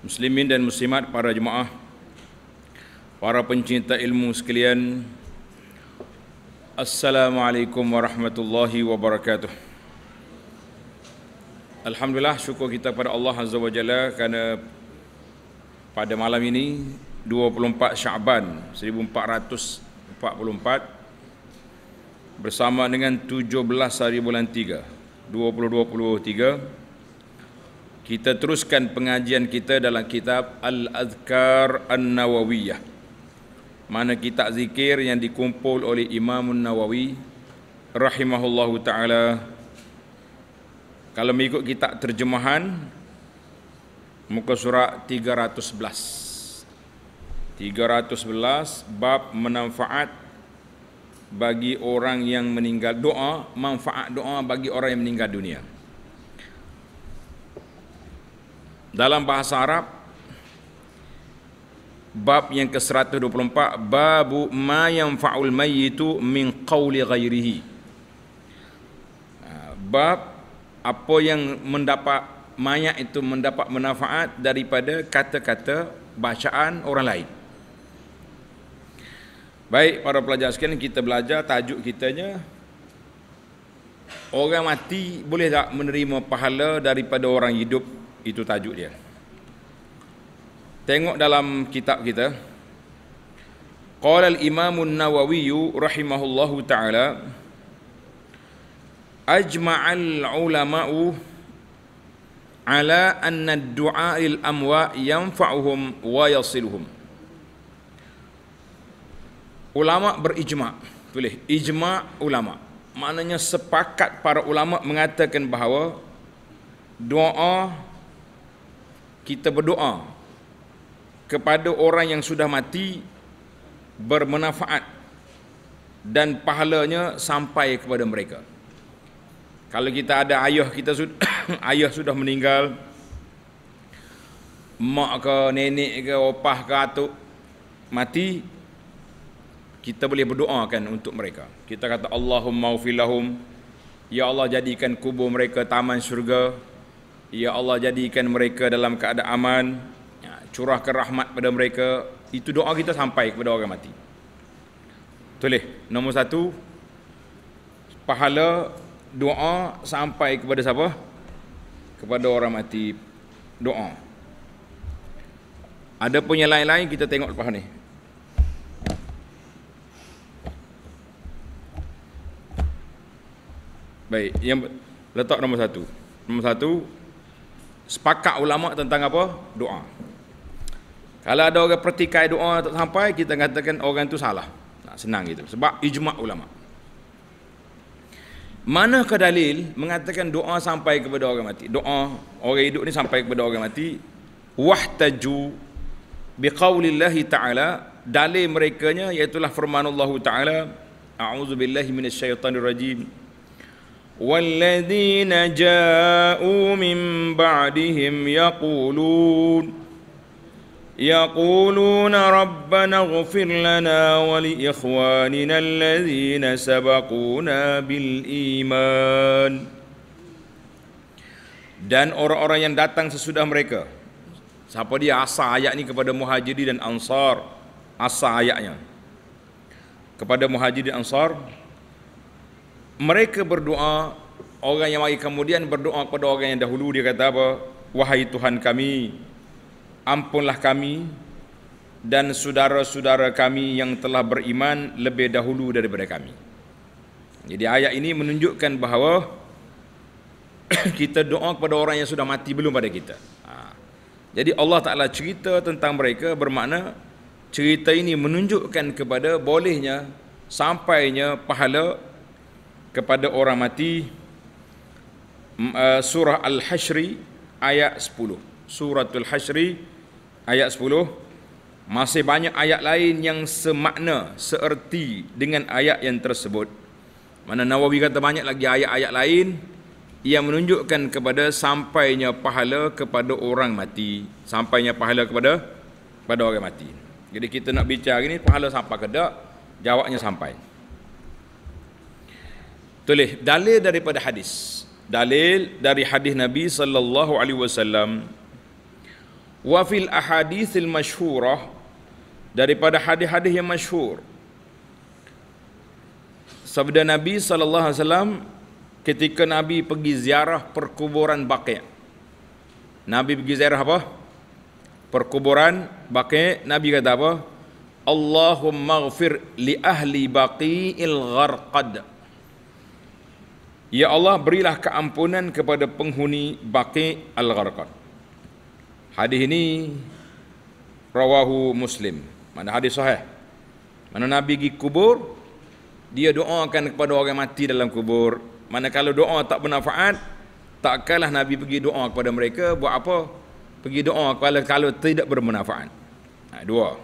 muslimin dan muslimat para jemaah para pencinta ilmu sekalian Assalamualaikum warahmatullahi wabarakatuh Alhamdulillah syukur kita kepada Allah Azza wa Jalla kerana pada malam ini 24 Syaban 1444 bersama dengan 17 hari bulan 3 2023 kita teruskan pengajian kita dalam kitab al Azkar An-Nawawiyah Mana kita zikir yang dikumpul oleh Imam nawawi Rahimahullahu ta'ala Kalau mengikut kitab terjemahan Muka surat 311 311 bab manfaat bagi orang yang meninggal doa manfaat doa bagi orang yang meninggal dunia 311 dalam bahasa Arab bab yang ke-124 babu ma faul mayyitu min qawli ghairihi ah, bab apa yang mendapat mayat itu mendapat manfaat daripada kata-kata bacaan orang lain baik para pelajar sekalian kita belajar tajuk kitanya orang mati boleh tak menerima pahala daripada orang hidup itu tajuk dia. Tengok dalam kitab kita. Qala al-Imam an-Nawawi rahimahullahu taala ajma'a al-ulama'u ala anna ad-du'a al-amwa yanfa'uhum wa yasiluhum. Ulama berijma. Tulis ijma ulama. Maknanya sepakat para ulama mengatakan bahawa doa kita berdoa kepada orang yang sudah mati bermanfaat dan pahalanya sampai kepada mereka. Kalau kita ada ayah kita sudah ayah sudah meninggal mak ke nenek ke opah ke atuk mati kita boleh berdoakan untuk mereka. Kita kata Allahumma ufilahum ya Allah jadikan kubur mereka taman syurga Ya Allah jadikan mereka dalam keadaan aman ya, Curahkan rahmat pada mereka Itu doa kita sampai kepada orang mati Tulis eh? Nombor satu Pahala doa sampai kepada siapa? Kepada orang mati Doa Ada punya lain-lain kita tengok lepas ni Baik, yang letak nombor satu. Nombor satu, sepakat ulama tentang apa? Doa. Kalau ada orang pertikai doa tak sampai, kita katakan orang itu salah. Tak senang gitu. Sebab ijma' ulama. Mana ke dalil mengatakan doa sampai kepada orang mati? Doa orang hidup ni sampai kepada orang mati. Wahtaju biqaulillahi ta'ala dalil mereka nya iaitu firman Allah taala a'udzu billahi minasyaitanir rajim والذين جاءوا من بعدهم يقولون يقولون ربنا اغفر لنا ولإخواننا الذين سبقونا بالإيمان dan orang-orang yang datang sesudah mereka siapa dia asa ayat ni kepada muhajiri dan ansar asa ayatnya kepada muhajiri dan ansar mereka berdoa orang yang mari kemudian berdoa kepada orang yang dahulu dia kata apa wahai Tuhan kami ampunlah kami dan saudara-saudara kami yang telah beriman lebih dahulu daripada kami jadi ayat ini menunjukkan bahawa kita doa kepada orang yang sudah mati belum pada kita ha. jadi Allah Ta'ala cerita tentang mereka bermakna cerita ini menunjukkan kepada bolehnya sampainya pahala kepada orang mati eh, surah al-hasyri ayat 10 suratul hasyri ayat 10 masih banyak ayat lain yang semakna seerti dengan ayat yang tersebut mana Nawawi kata banyak lagi ayat-ayat lain yang menunjukkan kepada sampainya pahala kepada orang mati sampainya pahala kepada kepada orang mati jadi kita nak bicara ini pahala sampai ke tak jawabnya sampai tulis dalil daripada hadis dalil dari hadis Nabi sallallahu alaihi wasallam wa fil ahaditsil masyhurah daripada hadis-hadis yang masyhur sabda Nabi sallallahu alaihi wasallam ketika Nabi pergi ziarah perkuburan Baqi Nabi pergi ziarah apa perkuburan Baqi Nabi kata apa Allahumma li ahli baqi'il gharqad Ya Allah berilah keampunan kepada penghuni Baqi Al-Gharqad. Hadis ini rawahu Muslim. Mana hadis sahih? Mana Nabi pergi kubur, dia doakan kepada orang mati dalam kubur. Mana kalau doa tak bermanfaat, takkanlah Nabi pergi doa kepada mereka buat apa? Pergi doa kalau kalau tidak bermanfaat. Ha, dua.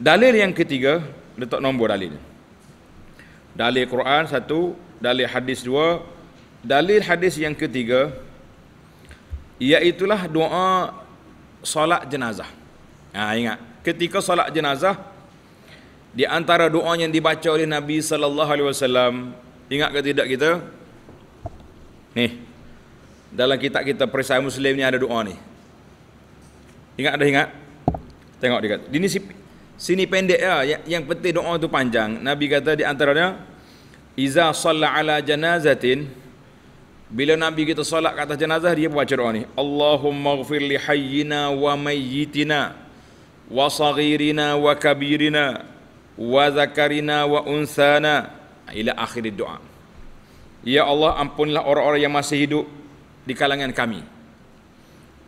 Dalil yang ketiga, letak nombor dalil. Dalil Quran satu, dalil hadis dua dalil hadis yang ketiga iaitulah doa solat jenazah ha, ingat ketika solat jenazah di antara doa yang dibaca oleh Nabi sallallahu alaihi wasallam ingat ke tidak kita ni dalam kitab kita perisai muslim ni ada doa ni ingat ada ingat tengok dekat ini sini pendek ya yang, yang penting doa tu panjang nabi kata di antaranya Iza salla ala janazatin Bila Nabi kita salat ke atas jenazah Dia baca doa ni Allahumma gfir li hayyina wa mayyitina Wa sagirina wa kabirina Wa zakarina wa unsana Ila akhir doa Ya Allah ampunlah orang-orang yang masih hidup Di kalangan kami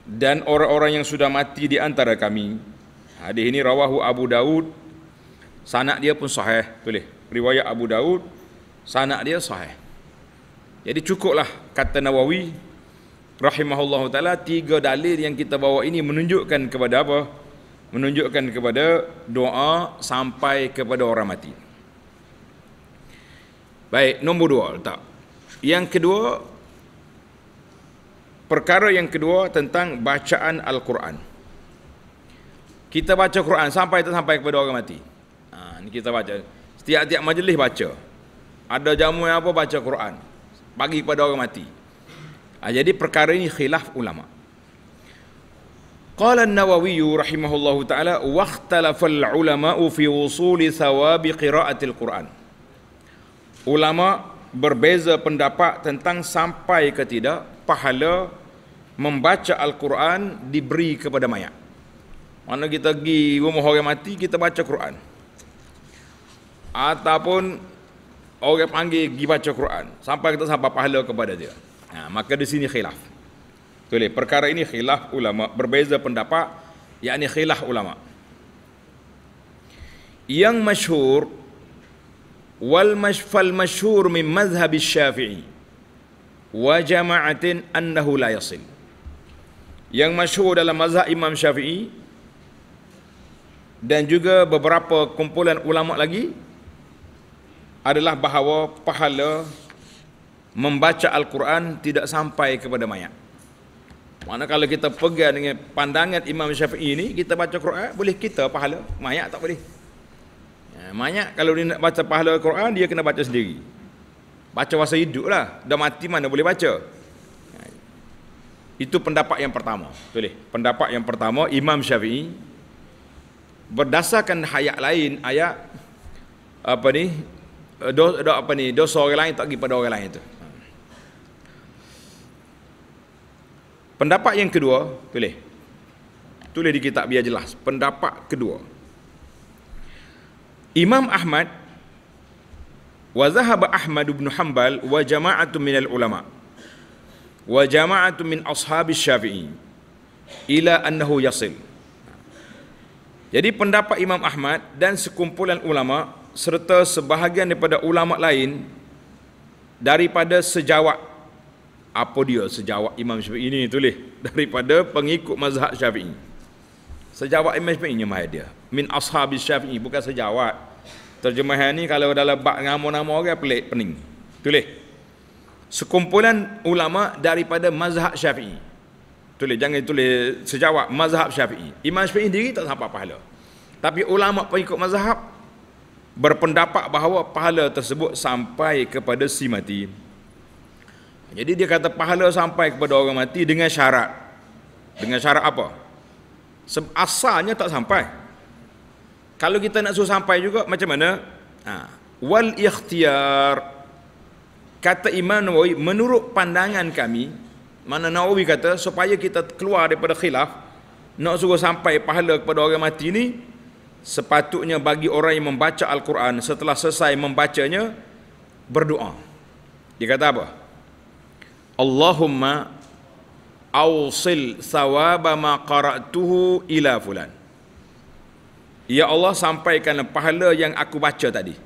Dan orang-orang yang sudah mati di antara kami Hadis ini rawahu Abu Daud Sanak dia pun sahih Tulis Riwayat Abu Daud sanak dia sahih. Jadi cukuplah kata Nawawi rahimahullah ta'ala tiga dalil yang kita bawa ini menunjukkan kepada apa? Menunjukkan kepada doa sampai kepada orang mati. Baik, nombor dua tak? Yang kedua, perkara yang kedua tentang bacaan Al-Quran. Kita baca Quran sampai tak sampai kepada orang mati. Ha, ini kita baca. Setiap-tiap majlis baca ada jamu yang apa baca Quran bagi kepada orang mati ha, jadi perkara ini khilaf ulama Qala An-Nawawi rahimahullahu taala wa ikhtalafa al-ulama'u fi wusul thawab qira'ati al-Quran. Ulama berbeza pendapat tentang sampai ke tidak pahala membaca al-Quran diberi kepada mayat. Mana kita pergi rumah orang mati kita baca Quran. Ataupun orang panggil pergi baca Quran sampai kita sampai pahala kepada dia. Ha, maka di sini khilaf. Tulis perkara ini khilaf ulama berbeza pendapat yakni khilaf ulama. Yang masyhur wal masfal masyhur min mazhab Syafi'i wa jama'atin annahu la yasil. Yang masyhur dalam mazhab Imam Syafi'i dan juga beberapa kumpulan ulama lagi adalah bahawa pahala membaca Al-Quran tidak sampai kepada mayat. Mana kalau kita pegang dengan pandangan Imam Syafi'i ini, kita baca Quran, boleh kita pahala, mayat tak boleh. Ya, mayat kalau dia nak baca pahala Quran, dia kena baca sendiri. Baca masa hidup lah, dah mati mana boleh baca. Ya, itu pendapat yang pertama. Boleh. Pendapat yang pertama, Imam Syafi'i, berdasarkan ayat lain, ayat apa ni, dosa, eh, dosa apa ni dosa orang lain tak pergi pada orang lain tu pendapat yang kedua tulis tulis di kitab biar jelas pendapat kedua Imam Ahmad wa zahab Ahmad ibn Hanbal wa jama'atun min al-ulama wa jama'atun min ashabi syafi'i ila annahu yasil jadi pendapat Imam Ahmad dan sekumpulan ulama serta sebahagian daripada ulama lain daripada sejawat apa dia sejawat Imam Syafi'i ini tulis daripada pengikut mazhab Syafi'i sejawat Imam Syafi'i ni mai dia min ashabi Syafi'i bukan sejawat terjemahan ni kalau dalam bab nama-nama orang pelik pening tulis sekumpulan ulama daripada mazhab Syafi'i tulis jangan tulis sejawat mazhab Syafi'i Imam Syafi'i sendiri tak sampai pahala tapi ulama pengikut mazhab berpendapat bahawa pahala tersebut sampai kepada si mati. Jadi dia kata pahala sampai kepada orang mati dengan syarat. Dengan syarat apa? Asalnya tak sampai. Kalau kita nak suruh sampai juga macam mana? Ha. Wal ikhtiar kata Imam Nawawi menurut pandangan kami mana Nawawi kata supaya kita keluar daripada khilaf nak suruh sampai pahala kepada orang mati ni sepatutnya bagi orang yang membaca Al-Quran setelah selesai membacanya berdoa. Dia kata apa? Allahumma awsil thawaba ma qara'tuhu ila fulan. Ya Allah sampaikan pahala yang aku baca tadi.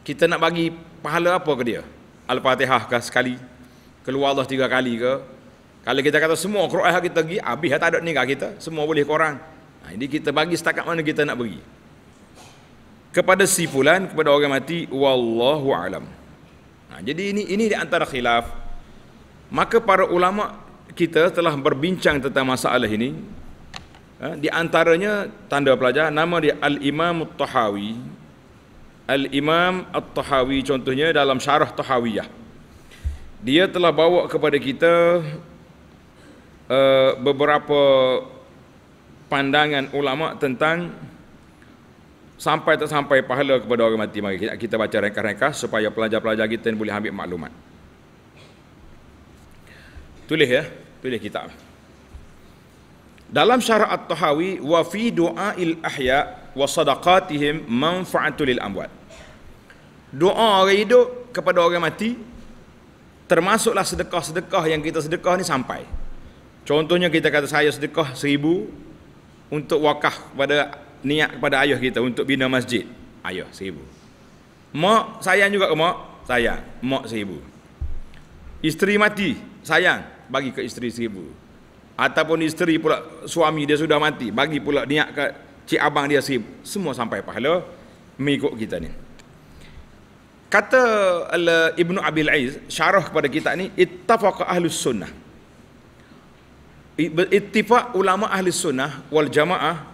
Kita nak bagi pahala apa ke dia? Al-Fatihah ke sekali? Keluar Allah tiga kali ke? Kalau kita kata semua Quran kita pergi, habis lah tak ada ni ke kita. Semua boleh korang. orang ini ha, kita bagi setakat mana kita nak bagi kepada si fulan kepada orang mati wallahu alam ha, jadi ini ini di antara khilaf maka para ulama kita telah berbincang tentang masalah ini ha, di antaranya tanda pelajar nama dia al imam tahawi al imam at tahawi contohnya dalam syarah tahawiyah dia telah bawa kepada kita uh, beberapa pandangan ulama tentang sampai tak sampai pahala kepada orang mati mari kita baca ringkas-ringkas supaya pelajar-pelajar kita boleh ambil maklumat tulis ya tulis kitab dalam syarah at-tahawi wa fi du'ail ahya wa sadaqatihim manfa'atul lil amwat doa orang hidup kepada orang mati termasuklah sedekah-sedekah yang kita sedekah ni sampai contohnya kita kata saya sedekah seribu untuk wakaf kepada niat kepada ayah kita untuk bina masjid. Ayah seribu. Mak sayang juga ke mak? Sayang. Mak seribu. Isteri mati, sayang. Bagi ke isteri seribu. Ataupun isteri pula suami dia sudah mati. Bagi pula niat ke cik abang dia seribu. Semua sampai pahala mengikut kita ni. Kata eh, Ibnu Abil Aiz syarah kepada kita ni ittafaqa ahlus sunnah. Ittifaq ulama ahli sunnah wal jamaah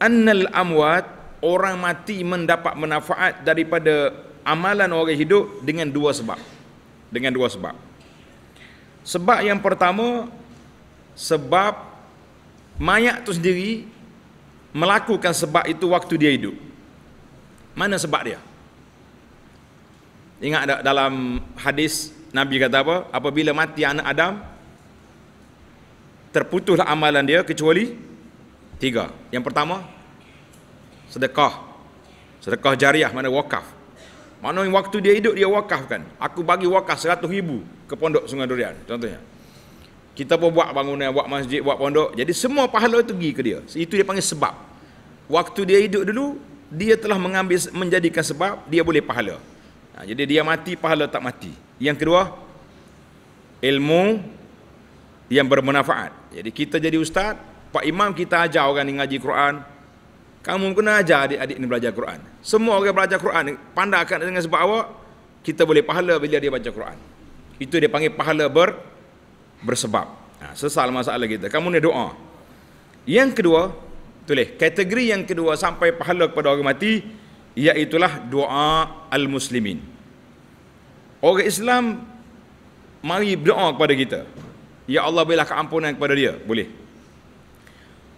annal amwat orang mati mendapat manfaat daripada amalan orang hidup dengan dua sebab. Dengan dua sebab. Sebab yang pertama sebab mayat itu sendiri melakukan sebab itu waktu dia hidup. Mana sebab dia? Ingat tak dalam hadis Nabi kata apa? Apabila mati anak Adam, terputuslah amalan dia kecuali tiga. Yang pertama sedekah. Sedekah jariah mana wakaf. Mana yang waktu dia hidup dia wakafkan. Aku bagi wakaf seratus ribu ke pondok Sungai Durian contohnya. Kita pun buat bangunan, buat masjid, buat pondok. Jadi semua pahala itu pergi ke dia. Itu dia panggil sebab. Waktu dia hidup dulu, dia telah mengambil menjadikan sebab dia boleh pahala. Ha, jadi dia mati pahala tak mati. Yang kedua ilmu yang bermanfaat. Jadi kita jadi ustaz, Pak Imam kita ajar orang ni ngaji Quran. Kamu kena ajar adik-adik ni belajar Quran. Semua orang belajar Quran pandai akan dengan sebab awak kita boleh pahala bila dia baca Quran. Itu dia panggil pahala ber bersebab. Ha, sesal masalah kita. Kamu ni doa. Yang kedua, tulis kategori yang kedua sampai pahala kepada orang mati ialah doa al-muslimin. Orang Islam mari berdoa kepada kita. Ya Allah berilah keampunan kepada dia. Boleh.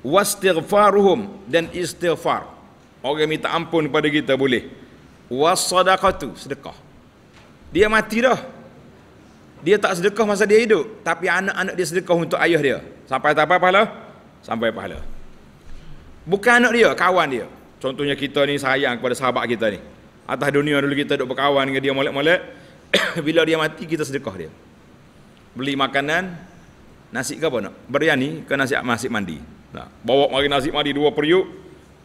Wastighfaruhum dan istighfar. Orang minta ampun kepada kita boleh. Wasadaqatu sedekah. Dia mati dah. Dia tak sedekah masa dia hidup, tapi anak-anak dia sedekah untuk ayah dia. Sampai tak apa pahala? Sampai pahala. Bukan anak dia, kawan dia. Contohnya kita ni sayang kepada sahabat kita ni. Atas dunia dulu kita duduk berkawan dengan dia molek-molek. Bila dia mati, kita sedekah dia. Beli makanan, Nasi ke apa nak? Biryani ke nasi nasi mandi. Nah, bawa mari nasi mandi dua periuk.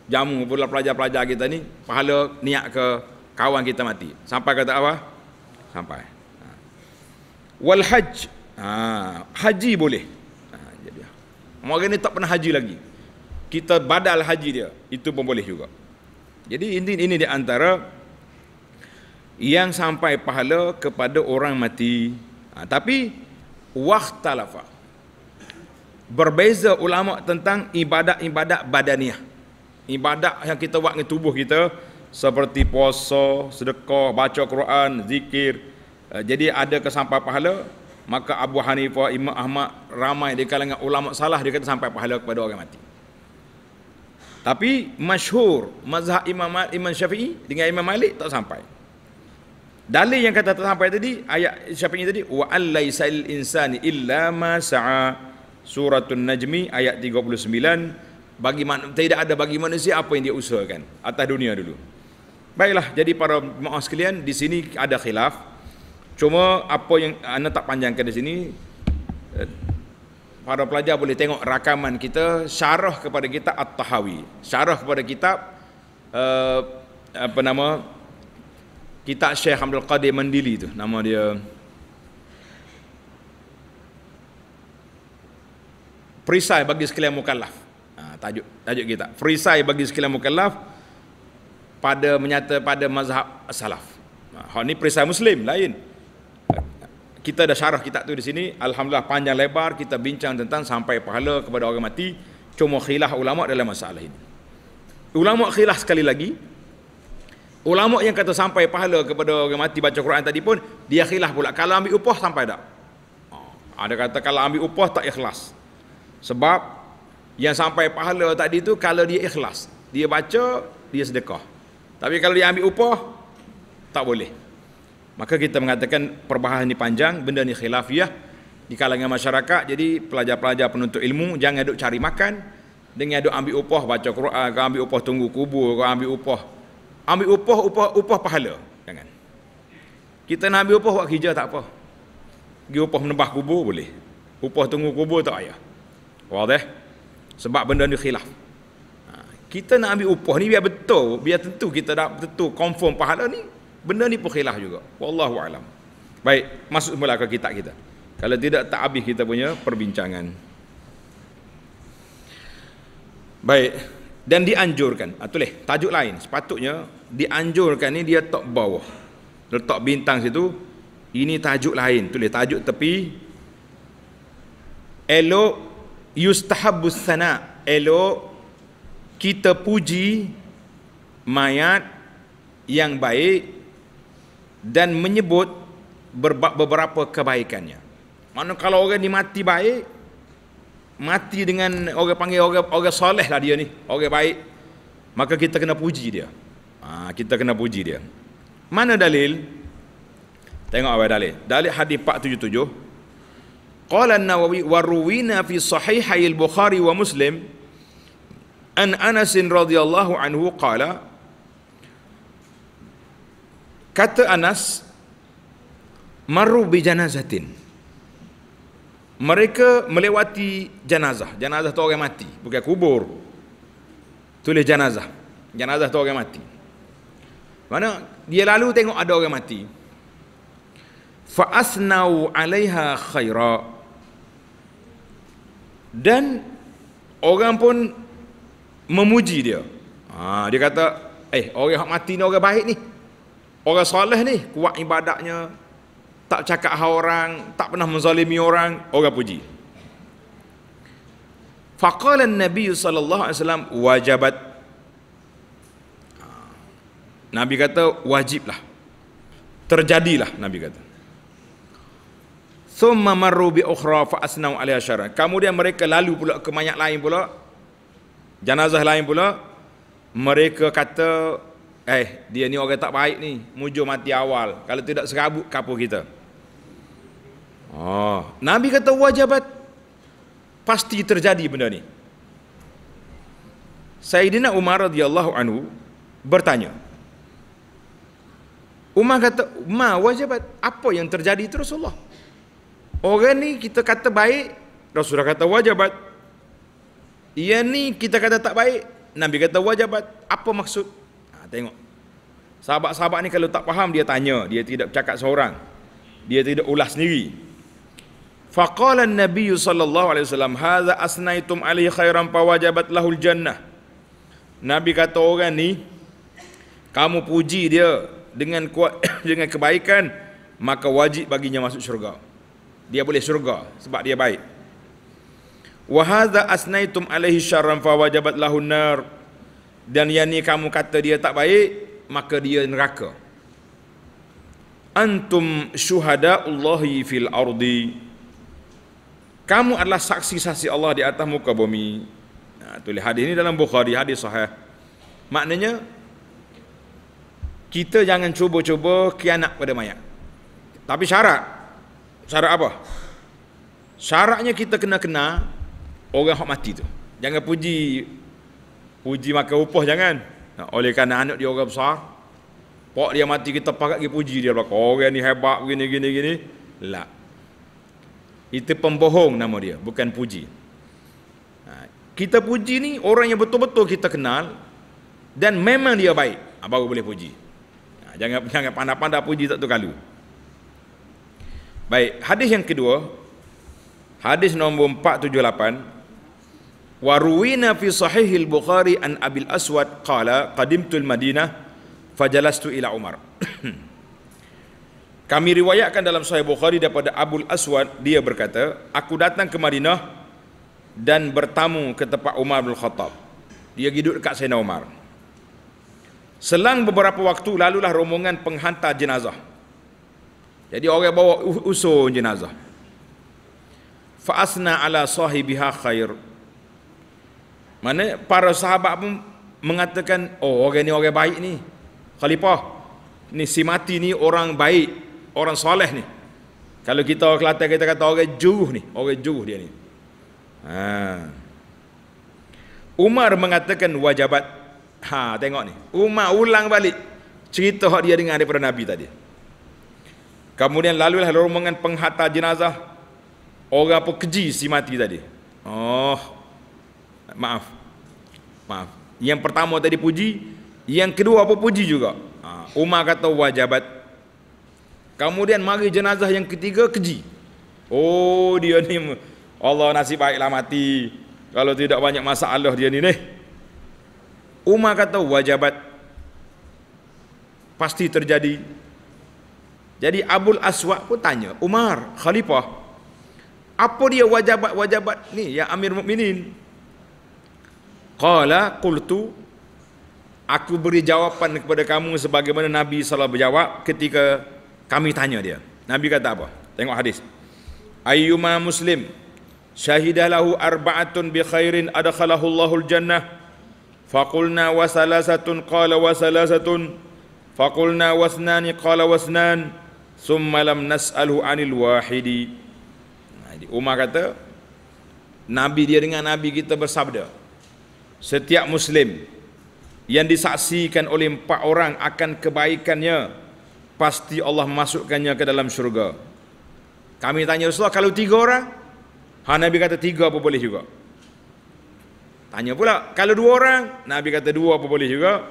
Jamu pula pelajar-pelajar kita ni pahala niat ke kawan kita mati. Sampai kata apa? Sampai. Wal hajj. Ha, haji boleh. Ha, jadi. Mereka ni tak pernah haji lagi. Kita badal haji dia. Itu pun boleh juga. Jadi ini, ini di antara yang sampai pahala kepada orang mati. Ha, tapi waktalafah berbeza ulama tentang ibadat-ibadat badaniah. Ibadat yang kita buat dengan tubuh kita seperti puasa, sedekah, baca Quran, zikir. Eh, jadi ada kesampai pahala, maka Abu Hanifah, Imam Ahmad ramai di kalangan ulama salah dia kata sampai pahala kepada orang mati. Tapi masyhur mazhab Imam Imam Syafi'i dengan Imam Malik tak sampai. Dalil yang kata tak sampai tadi ayat Syafi'i tadi wa alaisal insani illa ma sa'a suratul najmi ayat 39 bagi tidak ada bagi manusia apa yang dia usahakan atas dunia dulu baiklah jadi para maaf sekalian di sini ada khilaf cuma apa yang anda tak panjangkan di sini eh, para pelajar boleh tengok rakaman kita syarah kepada kita at-tahawi syarah kepada kitab eh, apa nama kitab Syekh Abdul Qadir Mandili tu nama dia perisai bagi sekalian mukallaf. Ha, tajuk tajuk kita. Perisai bagi sekalian mukallaf pada menyata pada mazhab salaf. Ha, ini perisai Muslim lain. Kita dah syarah kitab tu di sini. Alhamdulillah panjang lebar kita bincang tentang sampai pahala kepada orang mati. Cuma khilaf ulama dalam masalah ini. Ulama khilaf sekali lagi. Ulama yang kata sampai pahala kepada orang mati baca Quran tadi pun dia khilaf pula. Kalau ambil upah sampai tak? Ha, ada kata kalau ambil upah tak ikhlas. Sebab yang sampai pahala tadi tu kalau dia ikhlas, dia baca, dia sedekah. Tapi kalau dia ambil upah, tak boleh. Maka kita mengatakan perbahasan ini panjang, benda ni khilafiyah di kalangan masyarakat. Jadi pelajar-pelajar penuntut ilmu jangan duk cari makan dengan duk ambil upah baca Quran, kau ambil upah tunggu kubur, kau ambil upah. Ambil upah upah upah pahala. Jangan. Kita nak ambil upah buat kerja tak apa. Pergi upah menebah kubur boleh. Upah tunggu kubur tak ayah. Wadih? Sebab benda ni khilaf. Ha, kita nak ambil upah ni biar betul, biar tentu kita nak tentu confirm pahala ni, benda ni pun khilaf juga. Wallahu alam. Baik, masuk semula ke kitab kita. Kalau tidak tak habis kita punya perbincangan. Baik, dan dianjurkan. Ah tulis tajuk lain. Sepatutnya dianjurkan ni dia top bawah. Letak bintang situ. Ini tajuk lain. Tulis tajuk tepi. Elok yustahabbus sana Elo kita puji mayat yang baik dan menyebut beberapa kebaikannya. Mana kalau orang ni mati baik, mati dengan orang panggil orang orang soleh lah dia ni, orang baik. Maka kita kena puji dia. Ha, kita kena puji dia. Mana dalil? Tengok apa dalil. Dalil hadis 477. Qala An-Nawawi wa ruwina fi sahihai al-Bukhari wa Muslim an Anas radhiyallahu anhu qala Kata Anas maru bi janazatin Mereka melewati jenazah. Jenazah tu orang mati, bukan kubur. Tulis jenazah. Jenazah tu orang mati. Mana dia lalu tengok ada orang mati. Fa asnau 'alaiha khairah dan orang pun memuji dia ha, dia kata eh orang yang mati ni orang baik ni orang soleh ni kuat ibadatnya tak cakap hal orang tak pernah menzalimi orang orang puji faqala nabi sallallahu alaihi wasallam wajibat. Ha. nabi kata wajiblah terjadilah nabi kata Thumma marru bi ukhra fa asnau alaiha syarah. Kemudian mereka lalu pula ke mayat lain pula. Jenazah lain pula. Mereka kata, eh dia ni orang tak baik ni. Mujur mati awal. Kalau tidak serabut kapur kita. Oh. Nabi kata wajabat. Pasti terjadi benda ni. Sayyidina Umar radhiyallahu anhu bertanya. Umar kata, "Ma wajabat? Apa yang terjadi terus Allah. Orang ni kita kata baik Rasulullah kata wajabat Ia ni kita kata tak baik Nabi kata wajabat Apa maksud? Ha, tengok Sahabat-sahabat ni kalau tak faham dia tanya Dia tidak cakap seorang Dia tidak ulas sendiri Faqala Nabi sallallahu alaihi wasallam hadza asnaitum alaihi khairan fawajabat lahul jannah. Nabi kata orang ni kamu puji dia dengan kuat dengan kebaikan maka wajib baginya masuk syurga dia boleh syurga sebab dia baik wa hadza asnaitum alaihi syarran fa wajabat lahu nar dan yang ni kamu kata dia tak baik maka dia neraka antum syuhada allahi fil ardi kamu adalah saksi-saksi Allah di atas muka bumi nah, ha, tulis hadis ini dalam Bukhari hadis sahih maknanya kita jangan cuba-cuba kianat pada mayat tapi syarat syarat apa? Syaratnya kita kena kena orang hak mati tu. Jangan puji puji makan upah jangan. Nah, oleh kerana anak dia orang besar. Pak dia mati kita pakat dia puji dia belaka. Orang ni hebat gini gini gini. Lah. Itu pembohong nama dia, bukan puji. Nah, kita puji ni orang yang betul-betul kita kenal dan memang dia baik. Baru boleh puji. Nah, jangan jangan pandai-pandai puji tak tu kalu. Baik, hadis yang kedua Hadis nombor 478 Waruwina fi sahihil Bukhari an Abil Aswad Qala qadimtul Madinah Fajalastu ila Umar Kami riwayatkan dalam sahih Bukhari daripada Abul Aswad Dia berkata Aku datang ke Madinah Dan bertamu ke tempat Umar bin Khattab Dia hidup dekat Sayyidina Umar Selang beberapa waktu Lalulah rombongan penghantar jenazah jadi orang bawa usul jenazah. Fa asna ala sahibiha khair. Mana para sahabat pun mengatakan, "Oh, orang ni orang baik ni. Khalifah. Ni si mati ni orang baik, orang soleh ni." Kalau kita orang Kelantan kita kata orang juruh ni, orang juruh dia ni. Ha. Umar mengatakan wajabat. Ha, tengok ni. Umar ulang balik cerita hak dia dengar daripada Nabi tadi. Kemudian lalu lalulah rombongan penghantar jenazah orang keji si mati tadi. Oh. Maaf. Maaf. Yang pertama tadi puji, yang kedua apa puji juga. Ha, Umar kata wajabat. Kemudian mari jenazah yang ketiga keji. Oh, dia ni Allah nasib baiklah mati. Kalau tidak banyak masalah dia ni ni. Umar kata wajabat. Pasti terjadi. Jadi Abdul Aswad pun tanya, Umar, khalifah, apa dia wajabat-wajabat ni ya Amir Mukminin? Qala qultu Aku beri jawapan kepada kamu sebagaimana Nabi sallallahu berjawab ketika kami tanya dia. Nabi kata apa? Tengok hadis. Ayyuma muslim syahidalahu arba'atun bi khairin adkhalahu Allahul jannah. Faqulna wa salasatun qala wa salasatun. Faqulna wasnani qala wasnan. Qala wasnan summa lam nas'alhu anil wahidi jadi Umar kata Nabi dia dengan Nabi kita bersabda Setiap Muslim Yang disaksikan oleh empat orang akan kebaikannya Pasti Allah masukkannya ke dalam syurga Kami tanya Rasulullah kalau tiga orang ha, Nabi kata tiga apa boleh juga Tanya pula kalau dua orang Nabi kata dua apa boleh juga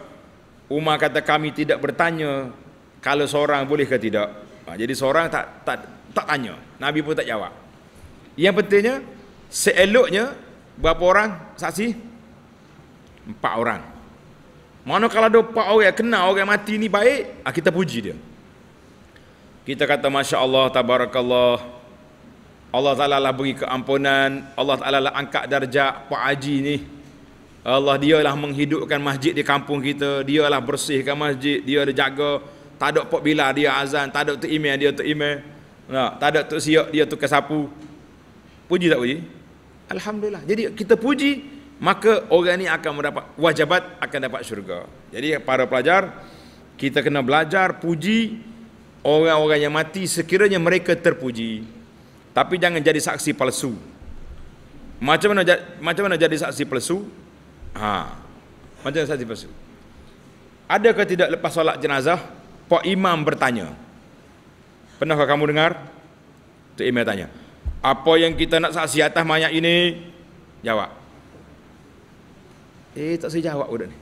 Umar kata kami tidak bertanya Kalau seorang boleh ke tidak Ha, jadi seorang tak tak tak tanya. Nabi pun tak jawab. Yang pentingnya seeloknya berapa orang saksi? Empat orang. Mana kalau ada empat orang yang kenal orang yang mati ni baik, ha, kita puji dia. Kita kata Masya Allah, Tabarakallah. Allah Ta'ala lah beri keampunan. Allah Ta'ala lah angkat darjah Pak Haji ni. Allah lah menghidupkan masjid di kampung kita. dia lah bersihkan masjid. Dia ada lah jaga tak ada pok bila dia azan, tak ada tu email dia tu email. Nah, ha, tak ada tu siap dia tu kesapu, Puji tak puji? Alhamdulillah. Jadi kita puji, maka orang ni akan mendapat wajibat akan dapat syurga. Jadi para pelajar, kita kena belajar puji orang-orang yang mati sekiranya mereka terpuji. Tapi jangan jadi saksi palsu. Macam mana macam mana jadi saksi palsu? Ha. Macam mana saksi palsu? Adakah tidak lepas solat jenazah Pak Imam bertanya. Pernahkah kamu dengar? Tok Imam tanya. Apa yang kita nak saksi atas mayat ini? Jawab. Eh, tak saya jawab budak ni.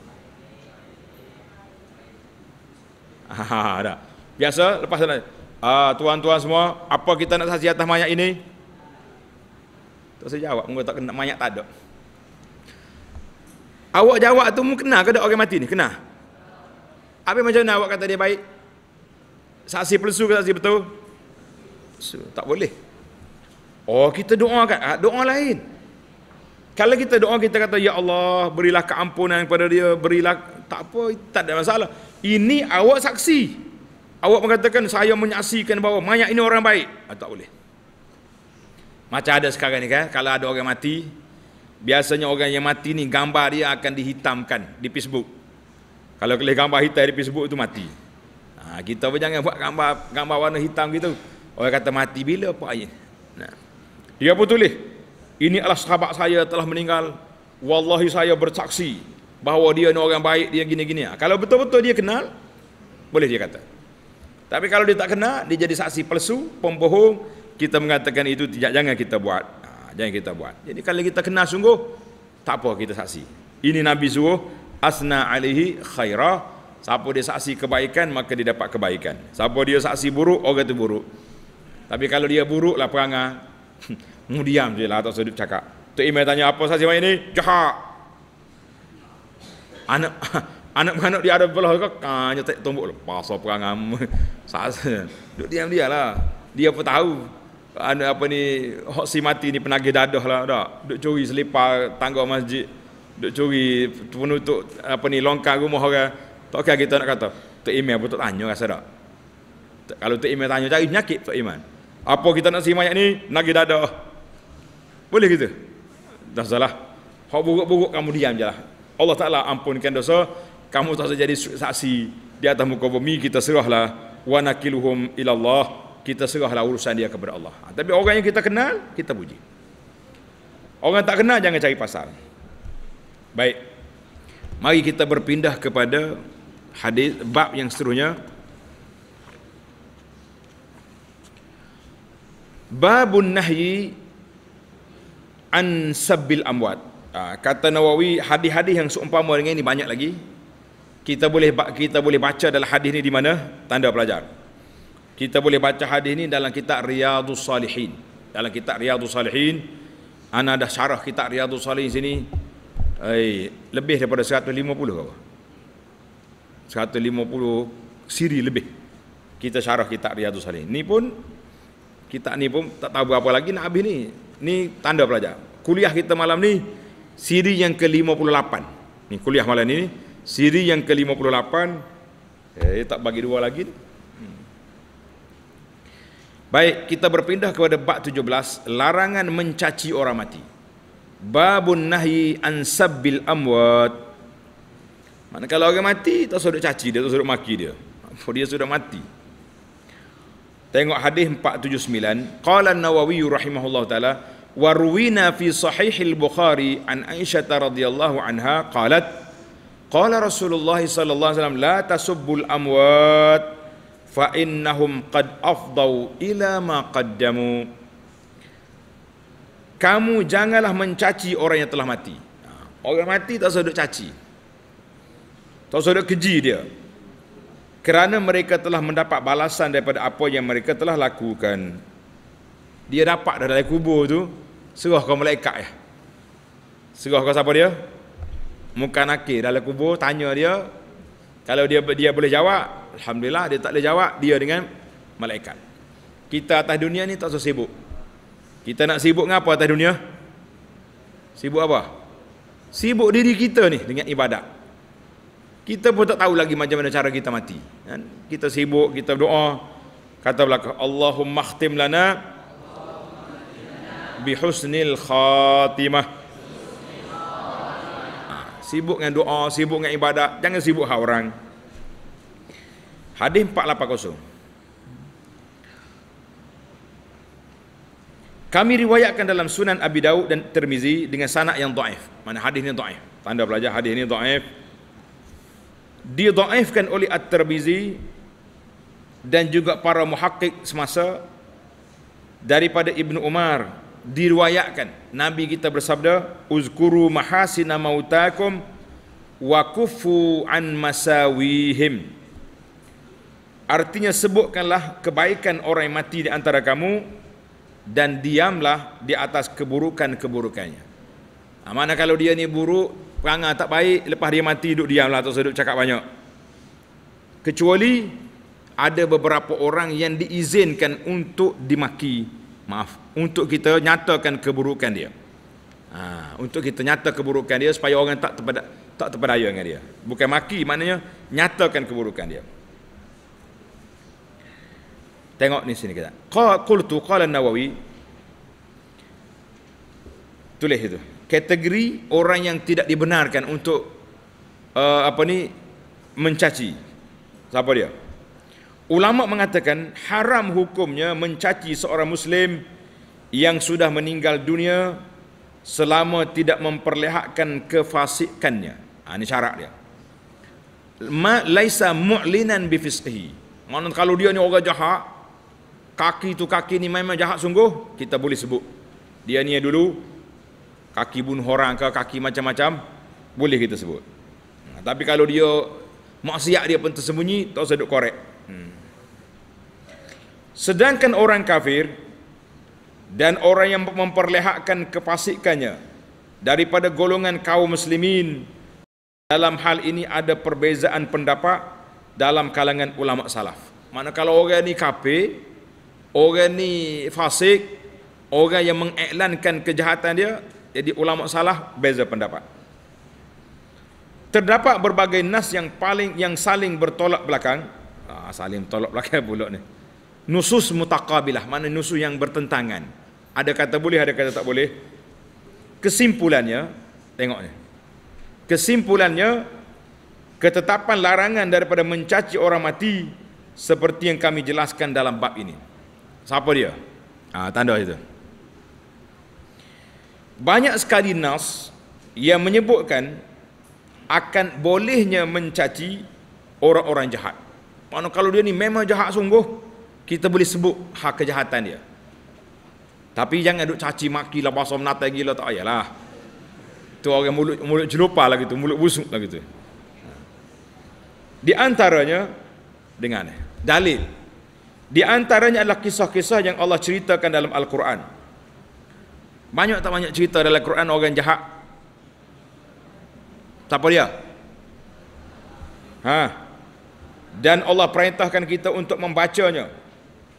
Ha, Biasa lepas sana. Ah, tuan-tuan semua, apa kita nak saksi atas mayat ini? Tak saya jawab, mungkin tak kena mayat tak ada. Awak jawab tu mungkin kenal ke orang mati ni? kena. Apa macam mana awak kata dia baik? Saksi palsu ke saksi betul? So, tak boleh. Oh, kita doakan. Ha, doa lain. Kalau kita doa, kita kata, Ya Allah, berilah keampunan kepada dia. Berilah, tak apa, tak ada masalah. Ini awak saksi. Awak mengatakan, saya menyaksikan bahawa mayat ini orang baik. Ha, tak boleh. Macam ada sekarang ni kan, kalau ada orang mati, biasanya orang yang mati ni, gambar dia akan dihitamkan di Facebook. Kalau kelihatan gambar hitam di Facebook, itu mati. Ha, kita pun jangan buat gambar gambar warna hitam gitu. Orang kata mati bila apa ayat. Nah. Dia pun tulis, ini adalah sahabat saya telah meninggal. Wallahi saya bersaksi bahawa dia ni orang baik, dia gini-gini. Ha, kalau betul-betul dia kenal, boleh dia kata. Tapi kalau dia tak kenal, dia jadi saksi palsu, pembohong, kita mengatakan itu tidak jangan kita buat. Ha, jangan kita buat. Jadi kalau kita kenal sungguh, tak apa kita saksi. Ini Nabi suruh, asna alihi khairah, Siapa dia saksi kebaikan maka dia dapat kebaikan. Siapa dia saksi buruk orang tu buruk. Tapi kalau dia buruk lah perangah. Mu diam je lah tak sedut cakap. Tu Imam tanya apa saksi baik ni? Jahat. Anak anak anak dia ada belah ke kanya ah, tak tumbuk lah. Pasal perangah. Saksi. Duk diam dia lah. Dia pun tahu anak apa ni hok si mati ni penagih dadah lah dak. Duk curi selipar tangga masjid. Duk curi penutup apa ni longkang rumah orang. Tak kira kita nak kata. Tak iman pun tak tanya rasa tak. Kalau tak iman tanya cari penyakit tak iman. Apa kita nak simak yang ni? Nagi dada. Boleh kita? Dah salah. Hak buruk-buruk kamu diam jelah Allah Ta'ala ampunkan dosa. Kamu tak usah jadi saksi. Di atas muka bumi kita serahlah. Wa nakiluhum ilallah. Kita serahlah urusan dia kepada Allah. Ha, tapi orang yang kita kenal, kita puji. Orang yang tak kenal, jangan cari pasal. Baik. Mari kita berpindah kepada hadis bab yang seterusnya babun nahyi an sabbil amwat ah, kata Nawawi hadis-hadis yang seumpama dengan ini banyak lagi kita boleh kita boleh baca dalam hadis ini di mana tanda pelajar kita boleh baca hadis ini dalam kitab Riyadhus Salihin dalam kitab Riyadhus Salihin ana ada syarah kitab Riyadhus Salihin sini eh, lebih daripada 150 kau 150 siri lebih kita syarah kita Riyadhus Salih. Ni pun kita ni pun tak tahu berapa lagi nak habis ni. Ni tanda pelajar. Kuliah kita malam ni siri yang ke-58. Ni kuliah malam ni siri yang ke-58. Eh tak bagi dua lagi ni. Baik, kita berpindah kepada bab 17, larangan mencaci orang mati. Babun nahyi an sabbil amwat. Mana kalau orang mati tak suruh caci dia, tak suruh maki dia. dia sudah mati. Tengok hadis 479, qala An-Nawawi rahimahullahu taala wa ruwina fi sahih al-Bukhari an Aisyah radhiyallahu anha qalat qala Rasulullah sallallahu alaihi wasallam la tasubbul amwat fa innahum qad afdau ila ma qaddamu kamu janganlah mencaci orang yang telah mati ha, orang mati tak sedut caci tak saudara keji dia. Kerana mereka telah mendapat balasan daripada apa yang mereka telah lakukan. Dia dapat dah dari kubur tu, serah kau malaikat ya. Serah kau siapa dia? Muka nakir dari kubur, tanya dia. Kalau dia dia boleh jawab, Alhamdulillah dia tak boleh jawab, dia dengan malaikat. Kita atas dunia ni tak usah sibuk. Kita nak sibuk dengan apa atas dunia? Sibuk apa? Sibuk diri kita ni dengan ibadat kita pun tak tahu lagi macam mana cara kita mati kan? kita sibuk kita doa kata belakang Allahumma khtim lana bihusnil khatimah ah, sibuk dengan doa, sibuk dengan ibadat, jangan sibuk hak orang. Hadis 480. Kami riwayatkan dalam Sunan Abi Daud dan Tirmizi dengan sanad yang dhaif. Mana hadis ni dhaif? Tanda belajar hadis ni dhaif didaifkan oleh At-Tirmizi dan juga para muhakkik semasa daripada Ibnu Umar diriwayatkan Nabi kita bersabda uzkuru mahasina mautakum wa kufu an masawihim artinya sebutkanlah kebaikan orang yang mati di antara kamu dan diamlah di atas keburukan-keburukannya. Amana kalau dia ni buruk, perangai tak baik lepas dia mati duduk diamlah atau duduk cakap banyak kecuali ada beberapa orang yang diizinkan untuk dimaki maaf untuk kita nyatakan keburukan dia ha, untuk kita nyata keburukan dia supaya orang tak terpeda, tak terpedaya dengan dia bukan maki maknanya nyatakan keburukan dia tengok ni sini kita qultu qala an-nawawi tulis itu kategori orang yang tidak dibenarkan untuk uh, apa ni mencaci. Siapa dia? Ulama mengatakan haram hukumnya mencaci seorang muslim yang sudah meninggal dunia selama tidak memperlihatkan kefasikannya. Ha, ini syarat dia. Ma laisa mu'linan bi fisqihi. Maksudnya kalau dia ni orang jahat, kaki tu kaki ni memang jahat sungguh, kita boleh sebut. Dia ni dulu kaki bunuh orang ke kaki macam-macam boleh kita sebut ha, tapi kalau dia maksiat dia pun tersembunyi tak usah duk korek hmm. sedangkan orang kafir dan orang yang memperlehatkan kefasikannya daripada golongan kaum muslimin dalam hal ini ada perbezaan pendapat dalam kalangan ulama salaf mana kalau orang ni kafir orang ni fasik orang yang mengiklankan kejahatan dia jadi ulama salah beza pendapat. Terdapat berbagai nas yang paling yang saling bertolak belakang. Ah, saling tolak belakang pula ni. Nusus mutaqabilah, mana nusus yang bertentangan. Ada kata boleh, ada kata tak boleh. Kesimpulannya, tengoknya. Kesimpulannya ketetapan larangan daripada mencaci orang mati seperti yang kami jelaskan dalam bab ini. Siapa dia? Ah, tanda itu banyak sekali nas yang menyebutkan akan bolehnya mencaci orang-orang jahat. Mana kalau dia ni memang jahat sungguh, kita boleh sebut hak kejahatan dia. Tapi jangan duk caci maki lah bahasa menata gila tak ayalah. Tu orang mulut mulut celupa lah gitu, mulut busuk lah gitu. Di antaranya dengan dalil. Di antaranya adalah kisah-kisah yang Allah ceritakan dalam Al-Quran. Banyak tak banyak cerita dalam Quran orang jahat? Siapa dia? Ha. Dan Allah perintahkan kita untuk membacanya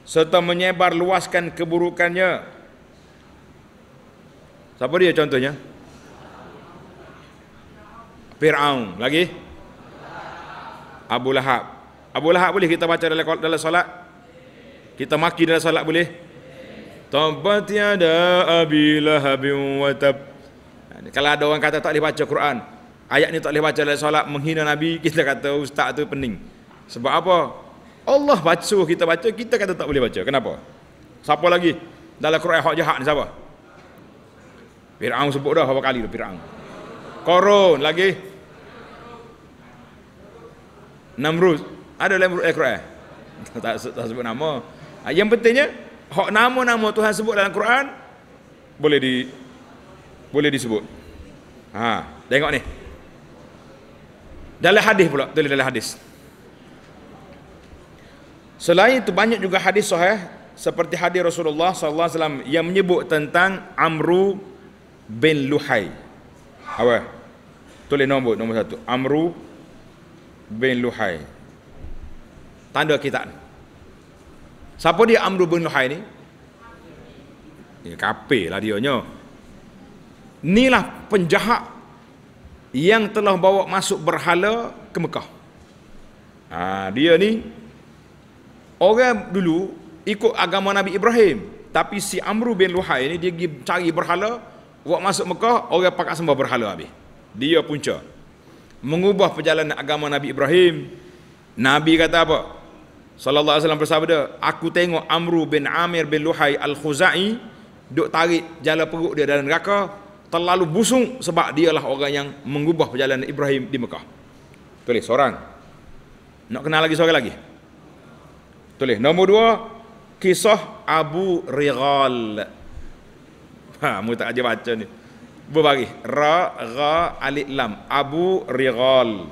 serta menyebar luaskan keburukannya. Siapa dia contohnya? Fir'aun. Lagi? Abu Lahab. Abu Lahab boleh kita baca dalam dalam solat? Kita maki dalam solat boleh? Boleh. Tabat yada Abi Lahab wa tab. Kalau ada orang kata tak boleh baca Quran, ayat ni tak boleh baca dalam solat menghina Nabi, kita kata ustaz tu pening. Sebab apa? Allah baca kita baca, kita kata tak boleh baca. Kenapa? Siapa lagi? Dalam Quran hak jahat ni siapa? Fir'aun sebut dah berapa kali tu Fir'aun. Korun lagi. Namrud. Ada dalam Quran? tak sebut nama. Ah, yang pentingnya, hak nama-nama Tuhan sebut dalam Quran boleh di boleh disebut. Ha, tengok ni. Dalam hadis pula, tulis dalam hadis. Selain itu banyak juga hadis sahih seperti hadis Rasulullah sallallahu alaihi wasallam yang menyebut tentang Amru bin Luhai. Apa? Tulis nombor nombor satu. Amru bin Luhai. Tanda kitab ni. Siapa dia Amru bin Luhai ni? Ya, kapil lah dia nya. Inilah penjahat yang telah bawa masuk berhala ke Mekah. Ha, dia ni orang dulu ikut agama Nabi Ibrahim. Tapi si Amru bin Luhai ni dia pergi cari berhala. Buat masuk Mekah, orang pakai sembah berhala habis. Dia punca. Mengubah perjalanan agama Nabi Ibrahim. Nabi kata apa? Sallallahu alaihi wasallam bersabda, aku tengok Amru bin Amir bin Luhai Al-Khuzai duk tarik jala perut dia dalam neraka terlalu busung sebab dialah orang yang mengubah perjalanan Ibrahim di Mekah. Tulis seorang. Nak kenal lagi seorang lagi. Tulis nombor dua kisah Abu Rigal. Ha, mu tak aja baca ni. Berbagi ra ra alif lam Abu Rigal.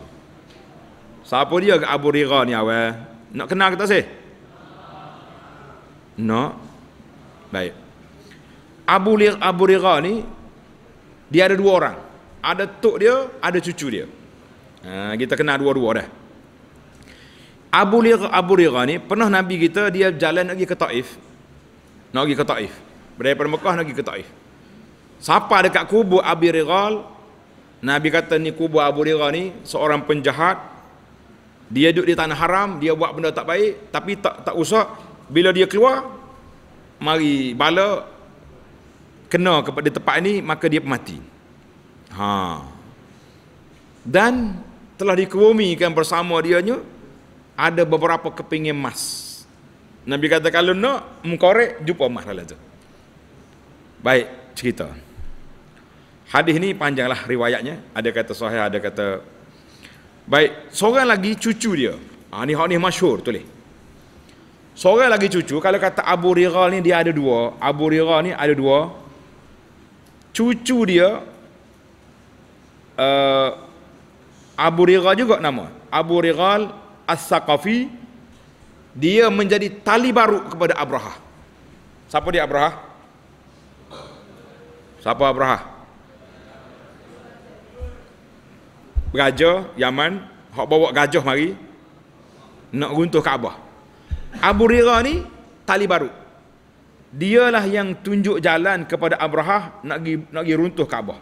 Siapa dia ke Abu Rigal ni awal? Nak kenal ke tak sih? no, Baik. Abu Lir Abu Rira ni dia ada dua orang. Ada tok dia, ada cucu dia. Ha, kita kenal dua-dua dah. Abu Lir Abu Rira ni pernah Nabi kita dia jalan lagi ke Taif. Nak pergi ke Taif. Daripada Mekah nak pergi ke Taif. Siapa dekat kubur Abu Rira? Nabi kata ni kubur Abu Rira ni seorang penjahat dia duduk di tanah haram dia buat benda tak baik tapi tak tak usah bila dia keluar mari bala kena kepada tempat ini maka dia mati ha dan telah dikerumikan bersama dia dianya ada beberapa keping emas Nabi kata kalau nak mengkorek jumpa emas dalam tu baik cerita hadis ni panjanglah riwayatnya ada kata sahih ada kata Baik, seorang lagi cucu dia. Ha, ni hak ni masyur, tulis. Seorang lagi cucu, kalau kata Abu Rira ni dia ada dua. Abu Rira ni ada dua. Cucu dia, uh, Abu Rira juga nama. Abu Rira As-Saqafi, dia menjadi tali baru kepada Abraha. Siapa dia Abraha? Siapa Abraha? raja Yaman hok bawa gajah mari nak runtuh Kaabah. Abu Rira ni tali baru. Dialah yang tunjuk jalan kepada Abraha nak gi nak gi runtuh Kaabah.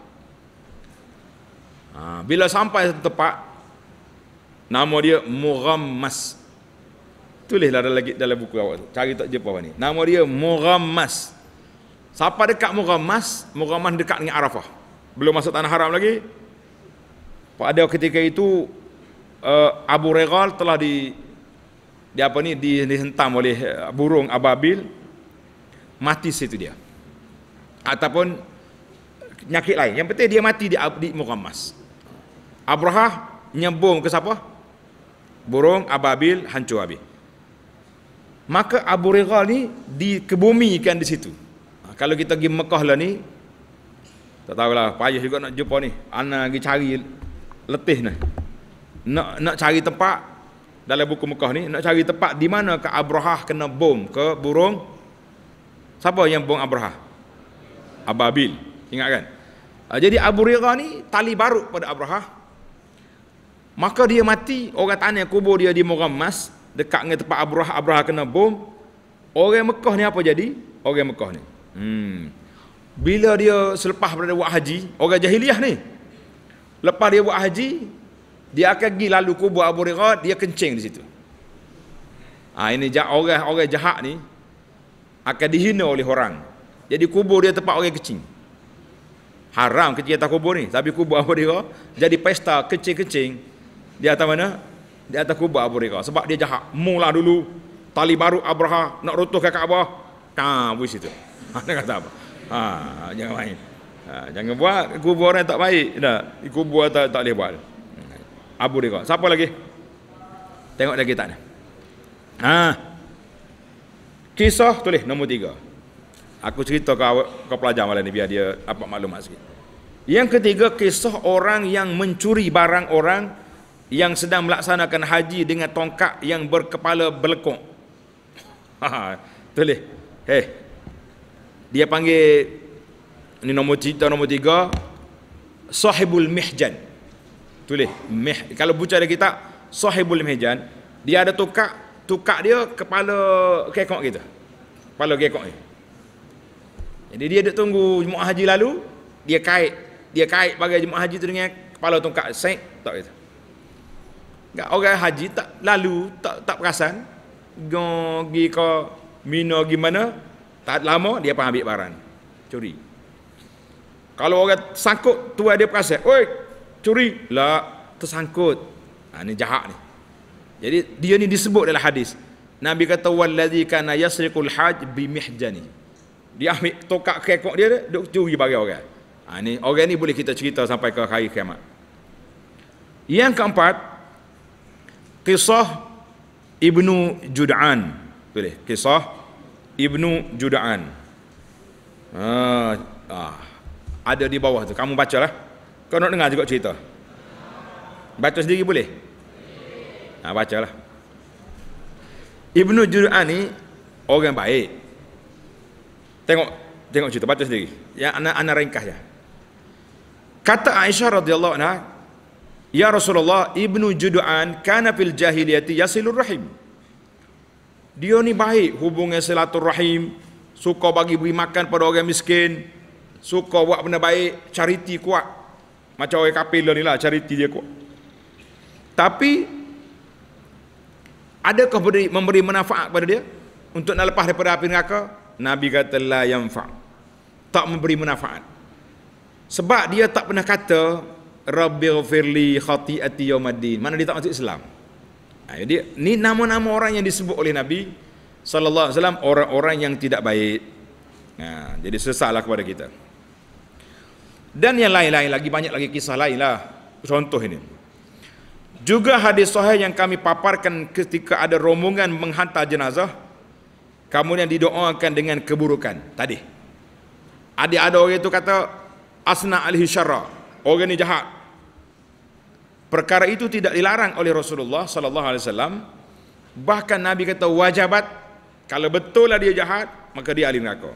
Ha, bila sampai satu tempat nama dia Mughammas. Tulislah dalam lagi dalam buku awak tu. Cari tak jumpa apa ni. Nama dia Mughammas. Siapa dekat Mughammas? Mughammas dekat dengan Arafah. Belum masuk tanah haram lagi, pada ketika itu eh, Abu Regal telah di di apa ni di, dihentam oleh eh, burung ababil mati situ dia ataupun penyakit lain yang penting dia mati di di Muqammas Abraha nyembung ke siapa burung ababil hancur habis maka Abu Regal ni dikebumikan di situ ha, kalau kita pergi Mekah lah ni tak tahulah payah juga nak jumpa ni ana pergi cari letih ni nak nak cari tempat dalam buku Mekah ni nak cari tempat di mana ke Abrahah kena bom ke burung siapa yang bom Abrahah Ababil ingat kan ah, jadi Abu Rirah ni tali baru pada Abrahah maka dia mati orang tanya kubur dia di Muramas dekat dengan tempat Abrahah Abrahah kena bom orang Mekah ni apa jadi orang Mekah ni hmm. bila dia selepas berada buat haji orang jahiliah ni Lepas dia buat haji, dia akan pergi lalu kubur Abu Hurairah, dia kencing di situ. Ha, ini orang-orang jahat ni akan dihina oleh orang. Jadi kubur dia tempat orang kecing. Haram kecil atas kubur ni. Tapi kubur Abu Hurairah jadi pesta kecil-kecil di atas mana? Di atas kubur Abu Hurairah sebab dia jahat. Mula dulu tali baru Abraha nak rotoh ke Kaabah. Ha, buis itu. Ha, kata apa? Ha, jangan main. Ha, jangan buat kubur orang tak baik. Dah, kubur tak tak boleh buat. Abu dia kau. Siapa lagi? Tengok lagi tak ada. Ha. Kisah tulis nombor tiga. Aku cerita kau kau pelajar malam ni biar dia dapat maklumat sikit. Yang ketiga kisah orang yang mencuri barang orang yang sedang melaksanakan haji dengan tongkat yang berkepala berlekuk. Ha, ha, tulis. Hei. Dia panggil ini nombor cerita nombor tiga Sahibul Mihjan Tulis Mih, Kalau buca ada kitab Sahibul Mihjan Dia ada tukak, tukak dia kepala kekok kita Kepala kekok ni Jadi dia ada tunggu jemaah Haji lalu Dia kait Dia kait bagi jemaah Haji tu dengan Kepala tukak Sek Tak kata Enggak, orang haji tak lalu tak tak perasan gong gi ke mina gimana tak lama dia pun ambil barang curi kalau orang sangkut tuan dia perasan, "Oi, curi." Lah, tersangkut. Ha ni jahat ni. Jadi dia ni disebut dalam hadis. Nabi kata wallazi kana yasriqul haj bi mihjani. Dia ambil tokak kekok dia dia curi bagi orang. Ha ni orang ni boleh kita cerita sampai ke hari kiamat. Yang keempat kisah Ibnu Judaan. Boleh, kisah Ibnu Judaan. Ha, ah ada di bawah tu. Kamu bacalah. Kau nak dengar juga cerita. Baca sendiri boleh? Ha, bacalah. Ibnu Jur'an ni orang baik. Tengok tengok cerita baca sendiri. Ya anak anak ringkas ya. Kata Aisyah radhiyallahu anha, "Ya Rasulullah, Ibnu Juduan kana fil jahiliyati yasilur rahim." Dia ni baik hubungan silaturahim, suka bagi beri makan pada orang miskin, suka buat benda baik, cariti kuat. Macam orang kapil ni lah, cariti dia kuat. Tapi, adakah beri, memberi manfaat kepada dia? Untuk nak lepas daripada api neraka? Nabi kata, la yang fa' tak memberi manfaat. Sebab dia tak pernah kata, Rabbi ghafirli khati'ati yawmaddin. Mana dia tak masuk Islam. Nah, ha, jadi, ni nama-nama orang yang disebut oleh Nabi SAW, orang-orang yang tidak baik. Nah, ha, jadi sesalah kepada kita. Dan yang lain-lain lagi banyak lagi kisah lain lah contoh ini. Juga hadis sahih yang kami paparkan ketika ada rombongan menghantar jenazah kemudian didoakan dengan keburukan tadi. Ada ada orang itu kata asna alihi syarra, orang ini jahat. Perkara itu tidak dilarang oleh Rasulullah sallallahu alaihi wasallam. Bahkan Nabi kata wajibat kalau betul lah dia jahat maka dia ahli neraka.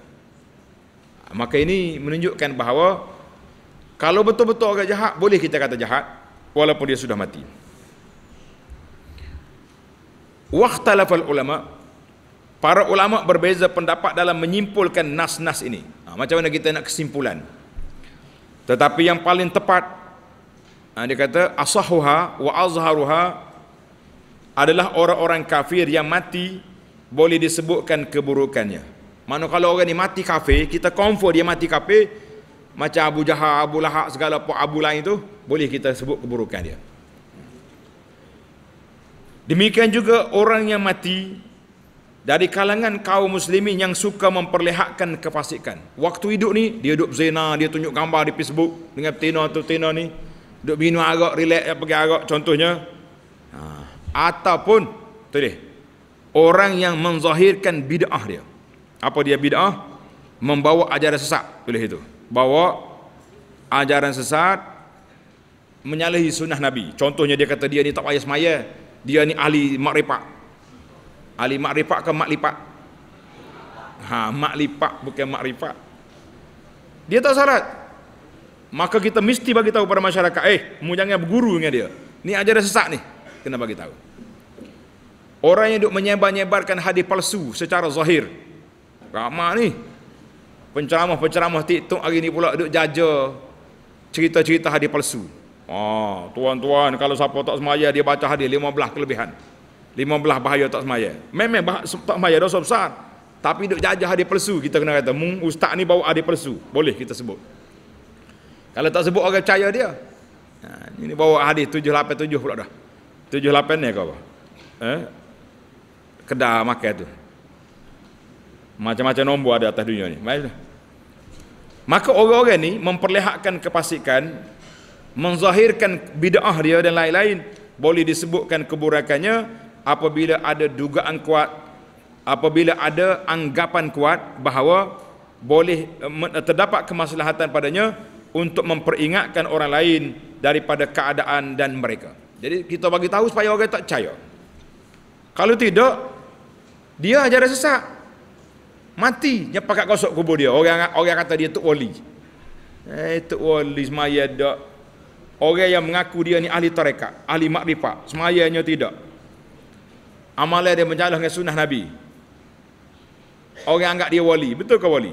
Maka ini menunjukkan bahawa kalau betul-betul orang jahat, boleh kita kata jahat walaupun dia sudah mati. Waqtalafal ulama para ulama berbeza pendapat dalam menyimpulkan nas-nas ini. Ha, macam mana kita nak kesimpulan? Tetapi yang paling tepat ha, dia kata asahuha wa azharuha adalah orang-orang kafir yang mati boleh disebutkan keburukannya. Mana kalau orang ni mati kafir, kita confirm dia mati kafir, macam Abu Jahal, Abu Lahak segala pun Abu lain tu boleh kita sebut keburukan dia demikian juga orang yang mati dari kalangan kaum muslimin yang suka memperlihatkan kefasikan waktu hidup ni dia duduk zina dia tunjuk gambar di Facebook dengan tina tu tina ni duduk minum arak relax yang pergi arak contohnya ha. ataupun tu dia orang yang menzahirkan bid'ah dia apa dia bid'ah membawa ajaran sesat pilih itu bawa ajaran sesat menyalahi sunnah Nabi. Contohnya dia kata dia ni tak payah semaya. Dia ni ahli makrifat. Ahli makrifat ke maklipat? Ha, maklipat bukan makrifat. Dia tak syarat. Maka kita mesti bagi tahu pada masyarakat, eh, mu jangan berguru dengan dia. Ni ajaran sesat ni. Kena bagi tahu. Orang yang duk menyebar-nyebarkan hadis palsu secara zahir. ramah ni penceramah-penceramah TikTok hari ni pula duk jaja cerita-cerita hadis palsu. Ah, tuan-tuan kalau siapa tak semaya dia baca hadis 15 kelebihan. 15 bahaya tak semaya. Memang bah- tak semaya dosa besar. Tapi duk jaja hadis palsu kita kena kata, "Mung ustaz ni bawa hadis palsu." Boleh kita sebut. Kalau tak sebut orang percaya dia. Ha, ini bawa hadis 787 pula dah. 78 ni ke apa? Eh? Ha? Kedah makan tu. Macam-macam nombor ada atas dunia ni. Baiklah. Maka orang-orang ni memperlihatkan kepasikan, menzahirkan bid'ah dia dan lain-lain boleh disebutkan keburakannya apabila ada dugaan kuat, apabila ada anggapan kuat bahawa boleh eh, terdapat kemaslahatan padanya untuk memperingatkan orang lain daripada keadaan dan mereka. Jadi kita bagi tahu supaya orang tak percaya. Kalau tidak dia ajar sesak mati dia pakat gosok kubur dia orang orang kata dia tu wali eh tok wali semaya dak orang yang mengaku dia ni ahli tarekat ahli makrifat semayanya tidak amalan dia menjalah dengan sunnah nabi orang anggap dia wali betul ke wali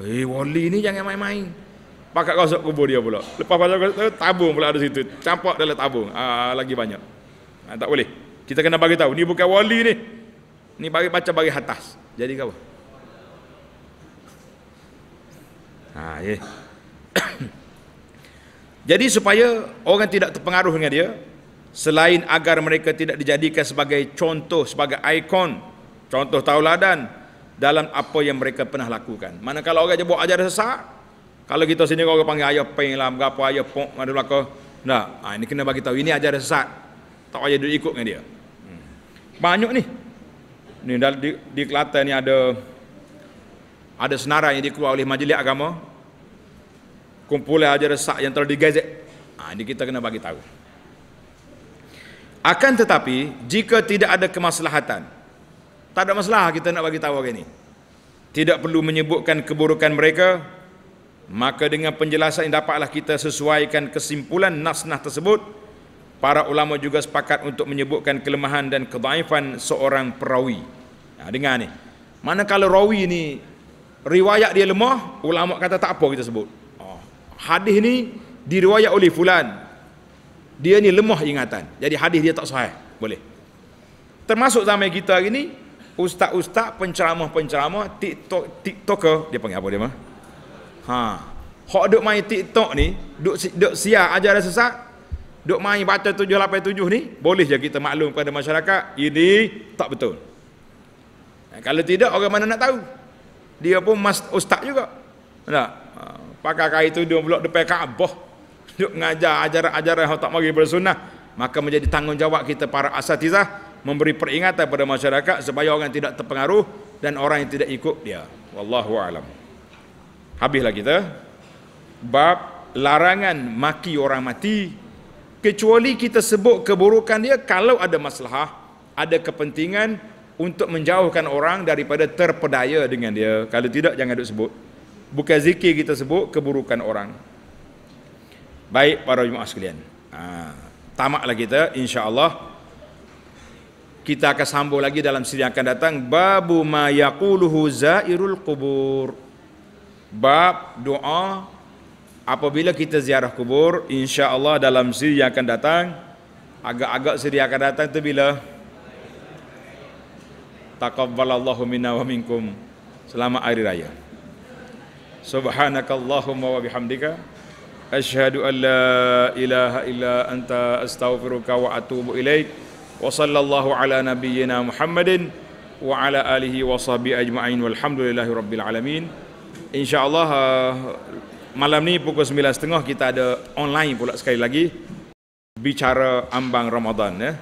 eh wali ni jangan main-main pakat gosok kubur dia pula lepas pasal gosok tabung pula ada situ campak dalam tabung ah, lagi banyak ah, tak boleh kita kena bagi tahu ni bukan wali ni Ni bagi baca bagi atas. Jadi kau. Ha, ye. Jadi supaya orang tidak terpengaruh dengan dia selain agar mereka tidak dijadikan sebagai contoh sebagai ikon contoh tauladan dalam apa yang mereka pernah lakukan. Manakala orang je buat ajaran sesat, kalau kita sini kau panggil ayah peng lah, berapa ayah pok mana lah belaka. Nah, ha, ini kena bagi tahu ini ajaran sesat. Tak payah duduk ikut dengan dia. Hmm. Banyak ni. Ini di, di Kelantan ini ada ada senarai yang dikeluarkan oleh majlis agama. Kumpulan ajaran sak yang telah digazet. Ha, ini kita kena bagi tahu. Akan tetapi, jika tidak ada kemaslahatan, tak ada masalah kita nak bagi tahu hari ini. Tidak perlu menyebutkan keburukan mereka, maka dengan penjelasan yang dapatlah kita sesuaikan kesimpulan nas tersebut Para ulama juga sepakat untuk menyebutkan kelemahan dan kebaifan seorang perawi. Ha, dengar ni. Mana kalau rawi ni riwayat dia lemah, ulama kata tak apa kita sebut. Oh, hadis ni diriwayat oleh fulan. Dia ni lemah ingatan. Jadi hadis dia tak sahih. Boleh. Termasuk zaman kita hari ni, ustaz-ustaz penceramah-penceramah TikTok TikToker dia panggil apa dia mah? Ha. Hak duk main TikTok ni, duk duk siar ajaran sesat, Duk main baca 787 ni, boleh je kita maklum kepada masyarakat, ini tak betul. Eh, kalau tidak, orang mana nak tahu? Dia pun mas, ustaz juga. Nah, ha, Pakai kain tu, dia pula depan Kaabah. Duk ngajar ajaran-ajaran yang tak mari bersunnah. Maka menjadi tanggungjawab kita para asatizah, memberi peringatan kepada masyarakat supaya orang yang tidak terpengaruh dan orang yang tidak ikut dia. Wallahu alam. Habislah kita bab larangan maki orang mati kecuali kita sebut keburukan dia kalau ada masalah ada kepentingan untuk menjauhkan orang daripada terpedaya dengan dia kalau tidak jangan duk sebut bukan zikir kita sebut keburukan orang baik para jemaah sekalian ha, tamaklah kita insya Allah kita akan sambung lagi dalam siri akan datang babu ma yaquluhu zairul qubur bab doa apabila kita ziarah kubur insya Allah dalam siri yang akan datang agak-agak siri yang akan datang itu bila taqabbalallahu minna wa minkum selamat hari raya subhanakallahumma wa bihamdika ashhadu an la ilaha illa anta astaghfiruka wa atubu ilaik wa sallallahu ala nabiyyina muhammadin wa ala alihi wa sahbihi ajma'in walhamdulillahi rabbil alamin insyaallah malam ni pukul 9.30 kita ada online pula sekali lagi bicara ambang Ramadan ya.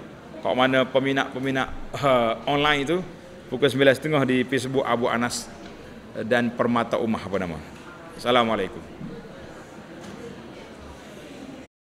Kok mana peminat-peminat uh, online itu pukul 9.30 di Facebook Abu Anas dan Permata Umah apa nama. Assalamualaikum.